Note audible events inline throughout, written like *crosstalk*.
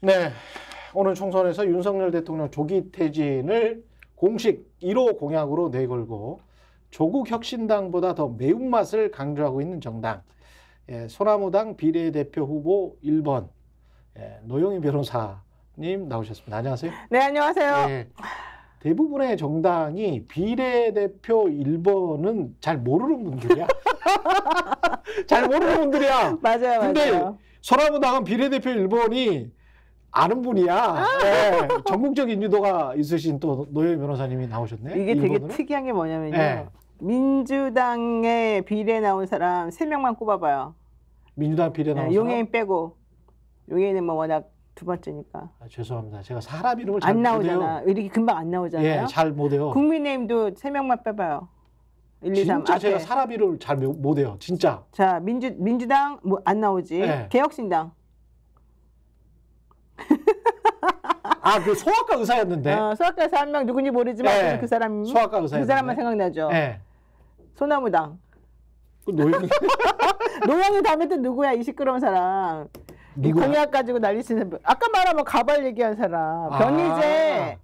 네, 오늘 총선에서 윤석열 대통령 조기 퇴진을 공식 1호 공약으로 내걸고 조국 혁신당보다 더 매운맛을 강조하고 있는 정당 예, 소나무당 비례대표 후보 1번 예, 노영희 변호사님 나오셨습니다. 안녕하세요. 네, 안녕하세요. 예, 대부분의 정당이 비례대표 1번은 잘 모르는 분들이야. *laughs* 잘 모르는 분들이야. 맞아요, 근데 맞아요. 소나무당은 비례대표 1번이 아는 분이야. 아. 네. 전국적인 유도가 있으신 또 노예 변호사님이 나오셨네. 이게 일본으로. 특이한 게 뭐냐면요. 네. 민주당의 비례 나온 사람 세명만 꼽아봐요. 민주당 비례 나온 네, 용해인 빼고. 용해인은 뭐 워낙 두 번째니까. 아, 죄송합니다. 제가 사람 이름을 잘안 나오잖아. 이렇게 금방 안 나오잖아요. 예, 잘 못해요. 국민의힘도 세명만 빼봐요. 1, 진짜 앞 아, 제가 네. 사람 이름을 잘 못해요. 진짜. 자 민주 민주당 뭐 안 나오지. 네. 개혁신당 아, 그 소아과 의사였는데. 어, 소아과 의사 한명 누군지 모르지만 네. 그 사람 소아과 의사 그 사람만 생각나죠. 네. 소나무당. 그 노영이. *laughs* 노영이 다음에 또 누구야 이 시끄러운 사람. 누구야? 공약 가지고 난리 치는 아까 말한 뭐 가발 얘기한 사람. 아. 변희재.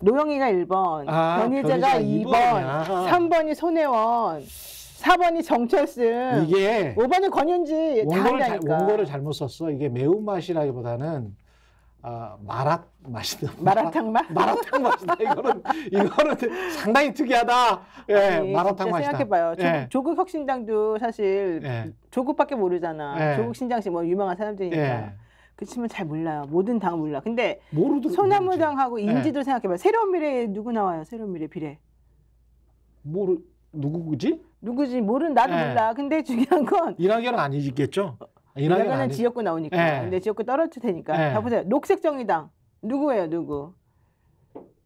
노영이가 1번, 아, 변희재가 2번, 2번 3번이 손혜원, 4번이 정철승, 이게 5번이 권윤지 원고를, 자, 원고를 잘못 썼어. 이게 매운맛이라기보다는 아, 마라 맛이다. 마라탕 맛? 마라탕 맛이다. 이거는 이거는 상당히 특이하다. 예, 아니, 마라탕 맛이다. 생각해 봐요. 예. 조국 혁신당도 사실 예. 조국밖에 모르잖아. 예. 조국 신장씨 뭐 유명한 사람들이니까. 예. 그렇지만 잘 몰라요. 모든 당은 몰라. 근데 모르도, 소나무당하고 예. 인지도 생각해 봐요. 새로운 미래에 누구 나와요? 새로운 미래 비례. 모르 누구지? 누구지 모르는 나도 예. 몰라. 근데 중요한 건이낙연 아니겠죠? 어, 이낙연 은 아니- 지역구 나오니까. 네. 근데 지역구 떨어질 테니까. 네. 예. 자 보세요. 녹색정의당 누구예요, 누구?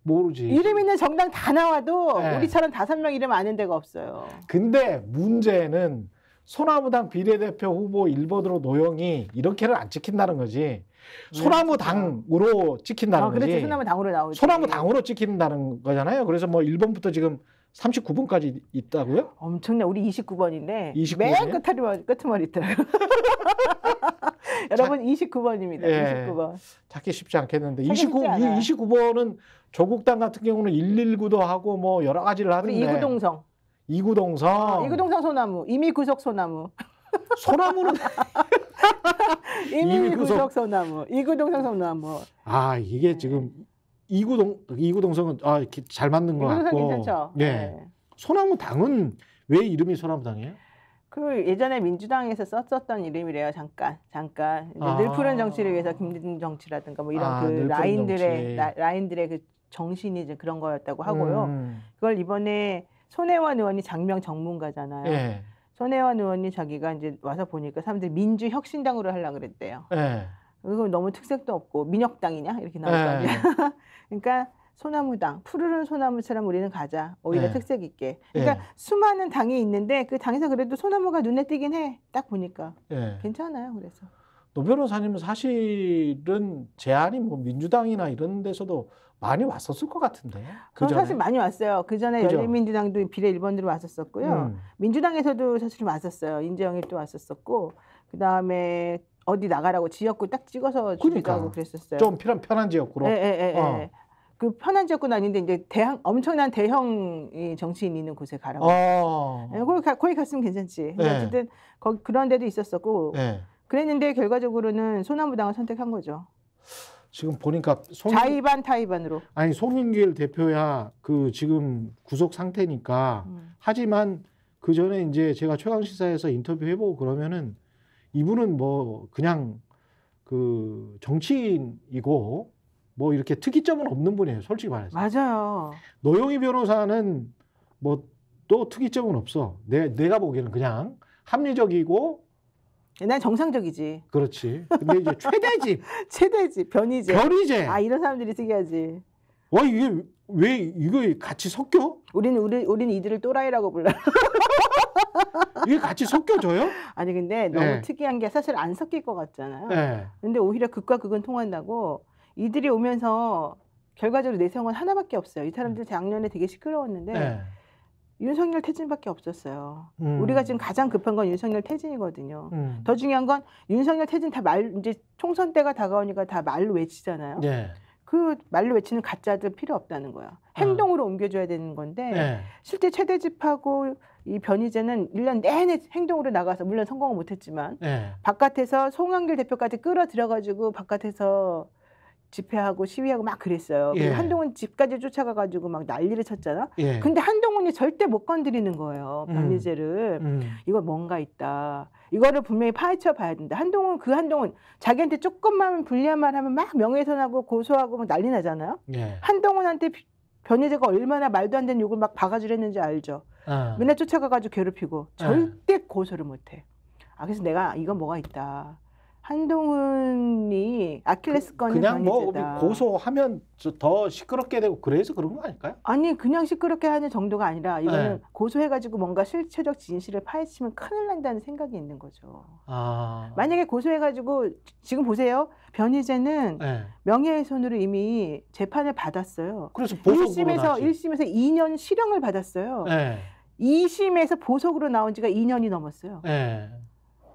모르지. 이름 있는 정당 다 나와도 네. 우리처럼 다섯 명 이름 아는 데가 없어요. 근데 문제는 소나무당 비례대표 후보 1번으로 노영이 이렇게는 안 찍힌다는 거지. 음, 소나무당으로 찍힌다는 아, 거지. 그렇지. 소나무 당으로 나오지. 소나무당으로 찍힌다는 거잖아요. 그래서 뭐 1번부터 지금 39분까지 있다고요? 엄청나. 우리 29번인데 29번이에요? 맨 끝머리 끝머리 있더라요. 여러분 29번입니다. 예, 29번. 찾기 쉽지 않겠는데 29 29번은 조국당 같은 경우는 119도 하고 뭐 여러 가지를 하는데 이구동성. 이구동성. 어, 이구동성 소나무. 이미 구속 소나무. *laughs* 소나무는 *laughs* 이미 구속 소나무. 이구동성 소나무. 아, 이게 지금 네. 이구동 이구동성은 아, 이렇게 잘 맞는 것 같고. 괜찮죠. 예. 네. 네. 소나무 당은 왜 이름이 소나무 당이에요? 그 예전에 민주당에서 썼었던 이름이래요. 잠깐, 잠깐. 아. 늘 푸른 정치를 위해서 김대중 정치라든가 뭐 이런 아, 그 라인들의 라, 라인들의 그 정신이 이제 그런 거였다고 하고요. 음. 그걸 이번에 손혜원 의원이 장명 전문가잖아요. 예. 손혜원 의원이 자기가 이제 와서 보니까 사람들이 민주혁신당으로 하려 그랬대요. 예. 이거 너무 특색도 없고 민혁당이냐 이렇게 나올 거 아니야. 네. *laughs* 그러니까 소나무당 푸르른 소나무처럼 우리는 가자 오히려 네. 특색 있게. 네. 그러니까 네. 수많은 당이 있는데 그 당에서 그래도 소나무가 눈에 띄긴 해. 딱 보니까 네. 괜찮아요. 그래서 노 변호사님은 사실은 제안이 뭐 민주당이나 이런 데서도 많이 왔었을 것 같은데. 그 사실 많이 왔어요. 그 전에 열린민주당도 비례 1번으로 왔었었고요. 음. 민주당에서도 사실 왔었어요. 인재영이또 왔었었고. 그 다음에 어디 나가라고 지역구 딱 찍어서 그러니까. 하고 그랬었어요. 좀 편한 편한 지역구로. 예, 예, 예, 예. 어. 그 편한 지역구는 아닌데 이제 대형 엄청난 대형 정치인 있는 곳에 가라고. 어. 예, 거기, 가, 거기 갔으면 괜찮지. 근 예. 어쨌든 거 그런 데도 있었었고 네. 그랬는데 결과적으로는 소나무당을 선택한 거죠. 지금 보니까 손... 자의반 타의반으로. 아니 송영길 대표야 그 지금 구속 상태니까 음. 하지만 그 전에 이제 제가 최강 시사에서 인터뷰 해보고 그러면은 이분은 뭐 그냥 그 정치인이고 뭐 이렇게 특이점은 없는 분이에요. 솔직히 말해서. 맞아요. 노영희 변호사는 뭐 또 특이점은 없어. 내, 내가 보기에는 그냥 합리적이고 난 정상적이지. 그렇지. 근데 이제 *laughs* 최대집. 최대집, 변이제. 변이제. 아, 이런 사람들이 특이하지. 와, 이게 왜 이거 같이 섞여? 우리는 우리 우리 이들을 또라이라고 불러. *laughs* 이게 같이 섞여져요? 아니 근데 네. 너무 네. 특이한 게 사실 안 섞일 것 같잖아요. 네. 근데 오히려 극과 극은 통한다고 이들이 오면서 결과적으로 내성은 하나밖에 없어요. 이 사람들 음. 작년에 되게 시끄러웠는데 네. 윤석열 퇴진밖에 없었어요. 음. 우리가 지금 가장 급한 건 윤석열 퇴진이거든요. 음. 더 중요한 건 윤석열 퇴진 다 말 이제 총선 때가 다가오니까 다 말로 외치잖아요. 네. 그 말로 외치는 가짜들 필요 없다는 거야. 어. 행동으로 어. 옮겨줘야 되는 건데 네. 실제 최대집하고 이 변희재는 1년 내내 행동으로 나가서 물론 성공은 못했지만 네. 바깥에서 송영길 대표까지 끌어들여가지고 바깥에서 집회하고 시위하고 막 그랬어요. 예. 한동훈 집까지 쫓아가가지고 막 난리를 쳤잖아. 예. 근데 한동훈이 절대 못 건드리는 거예요. 변희재를 음. 음. 이거 뭔가 있다. 이거를 분명히 파헤쳐 봐야 된다. 한동훈 그 한동훈 자기한테 조금만 불리한 말 하면 막 명예훼손하고 고소하고 막 난리 나잖아요. 예. 한동훈한테 변희재가 얼마나 말도 안 되는 욕을 막 박아주랬는지 알죠. 어. 맨날 쫓아가가지고 괴롭히고 절대 아. 고소를 못해. 아 그래서 내가 이건 뭐가 있다. 한동훈이 아킬레스건이 그, 그냥 뭐 관계자다. 고소하면 더 시끄럽게 되고 그래서 그런 거 아닐까요? 아니 그냥 시끄럽게 하는 정도가 아니라 이거는 네. 고소해가지고 뭔가 실체적 진실을 파헤치면 큰일 난다는 생각이 있는 거죠. 아. 만약에 고소해가지고 지금 보세요 변희재는 네. 명예훼손으로 이미 재판을 받았어요. 그래서 보석 1심에서 나심에서 2년 실형을 받았어요. 네. 2심에서 보석으로 나온 지가 2년이 넘었어요. 네.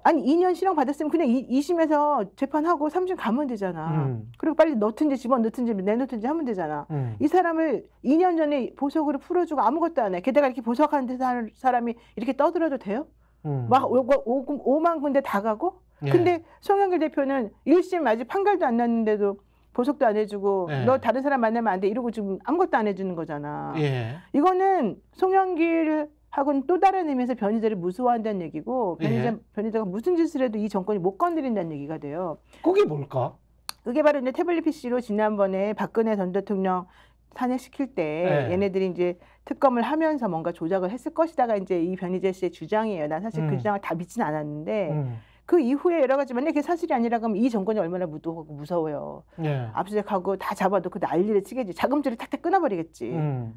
아니 2년 실형 받았으면 그냥 2, 심에서 재판하고 3심 가면 되잖아. 음. 그리고 빨리 넣든지 집어넣든지 내놓든지 하면 되잖아. 음. 이 사람을 2년 전에 보석으로 풀어주고 아무것도 안 해. 게다가 이렇게 보석하는 데 사람이 이렇게 떠들어도 돼요? 음. 막 5만 군데 다 가고? 예. 근데 송영길 대표는 1심 아직 판결도 안 났는데도 보석도 안 해주고 예. 너 다른 사람 만나면 안 돼 이러고 지금 아무것도 안 해주는 거잖아. 예. 이거는 송영길 하고는 또 다른 의미에서 변희재를 무서워한다는 얘기고 변희재, 예. 변희재가 무슨 짓을 해도 이 정권이 못 건드린다는 얘기가 돼요. 그게 뭘까? 그게 바로 이제 태블릿 PC로 지난번에 박근혜 전 대통령 탄핵시킬 때 예. 얘네들이 이제 특검을 하면서 뭔가 조작을 했을 것이다가 이제 이 변희재 씨의 주장이에요. 난 사실 그 음. 그 주장을 다 믿진 않았는데 음. 그 이후에 여러 가지 만약에 사실이 아니라 그러면 이 정권이 얼마나 무도하고 무서워요. 예. 압수수색하고 다 잡아도 그 난리를 치겠지. 자금줄을 탁탁 끊어버리겠지. 음.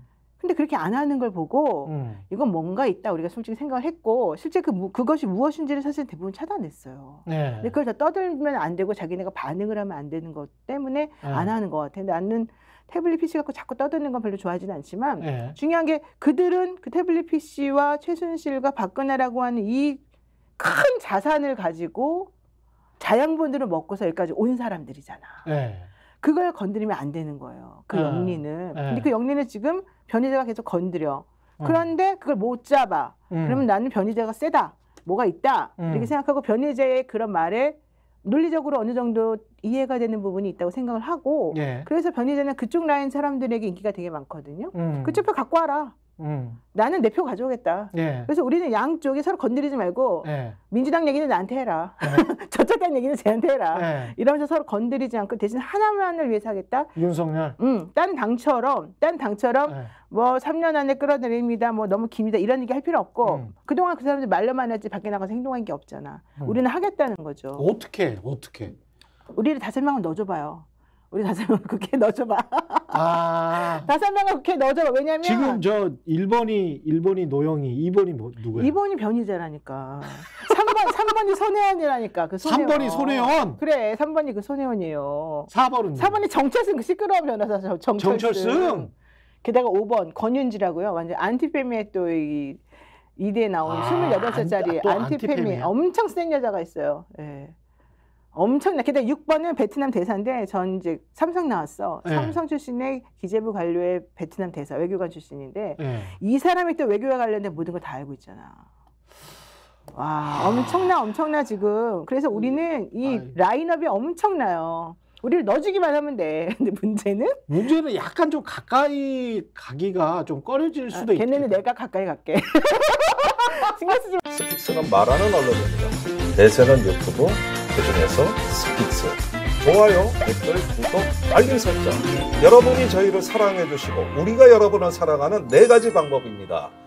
근데 그렇게 안 하는 걸 보고 음. 이건 뭔가 있다 우리가 솔직히 생각을 했고 실제 그 무, 그것이 무엇인지를 사실 대부분 찾아냈어요. 네. 근데 그걸 다 떠들면 안 되고 자기네가 반응을 하면 안 되는 것 때문에 네. 안 하는 것 같아. 근데 나는 태블릿 PC 갖고 자꾸 떠드는 건 별로 좋아하진 않지만 네. 중요한 게 그들은 그 태블릿 PC와 최순실과 박근혜라고 하는 이 큰 자산을 가지고 자양분들을 먹고서 여기까지 온 사람들이잖아. 네. 그걸 건드리면 안 되는 거예요. 그 예, 영리는. 예. 근데 그 영리는 지금 변이제가 계속 건드려. 어. 그런데 그걸 못 잡아. 음. 그러면 나는 변이제가 세다. 뭐가 있다. 음. 이렇게 생각하고 변이제의 그런 말에 논리적으로 어느 정도 이해가 되는 부분이 있다고 생각을 하고 예. 그래서 변이제는 그쪽 라인 사람들에게 인기가 되게 많거든요. 음. 그쪽 표 갖고 와라. 음. 나는 내 표 가져오겠다. 예. 그래서 우리는 양쪽이 서로 건드리지 말고 예. 민주당 얘기는 나한테 해라. 예. *laughs* 저쪽당 얘기는 쟤한테 해라. 예. 이러면서 서로 건드리지 않고 대신 하나만을 위해서 하겠다. 윤석열. 음, 딴 당처럼 딴 당처럼 예. 뭐 3년 안에 끌어내립니다. 뭐 너무 깁니다. 이런 얘기 할 필요 없고 음. 그동안 그 사람들 말로만 했지 밖에 나가서 행동한 게 없잖아. 음. 우리는 하겠다는 거죠. 어떻게 어떻게? 우리를 다섯 명을 넣어줘봐요. 우리 다섯 명 *laughs* 국회에 넣어줘봐. 아. 다섯 명을 국회 넣어줘봐. 왜냐면. 지금 저 1번이, 1번이 노영이 2번이 뭐, 누구야? 2번이 변희재라니까. 3번, 3번이 손혜원이라니까. 그 손혜원. 3번이 손혜원? 그래, 3번이 그 손혜원이에요. 4번은? 4번이 정철승, 그 시끄러운 변호사 정철승. 정철승? 게다가 5번, 권윤지라고요. 완전 안티페미의또 이, 이대에 나온 아, 28살짜리 아, 안티페미. 안티페미. 엄청 센 여자가 있어요. 예. 엄청나. 게다가 6번은 베트남 대사인데 전 이제 삼성 나왔어. 네. 삼성 출신의 기재부 관료의 베트남 대사 외교관 출신인데 네. 이 사람이 또 외교와 관련된 모든 걸 다 알고 있잖아. 와 엄청나 엄청나 지금. 그래서 우리는 이 아, 예. 라인업이 엄청나요. 우리를 넣어주기만 하면 돼. *laughs* 근데 문제는 문제는 약간 좀 가까이 가기가 좀 꺼려질 수도 아, 있고. 걔네는 내가 가까이 갈게. *laughs* 신경 쓰지 마. 스픽스는 말하는 언론입니다. 대세는 유튜브. 버전에서 스피츠 좋아요, 댓글, 구독, 알림 설정 여러분이 저희를 사랑해주시고 우리가 여러분을 사랑하는 네 가지 방법입니다.